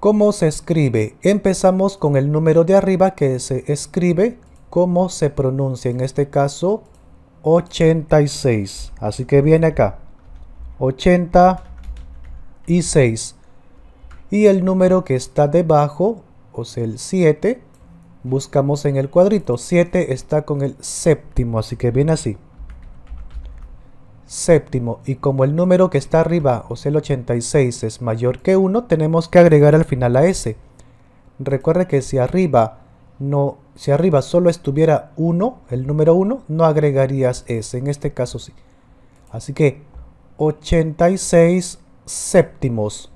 ¿Cómo se escribe? Empezamos con el número de arriba que se escribe. ¿Cómo se pronuncia? En este caso, 86. Así que viene acá. 86. Y el número que está debajo, o sea, el 7, buscamos en el cuadrito. 7 está con el séptimo, así que viene así séptimo y como el número que está arriba, o sea el 86, es mayor que 1, tenemos que agregar al final a S. Recuerde que si arriba, no, si arriba solo estuviera 1, el número 1, no agregarías S, en este caso sí. Así que 86 séptimos.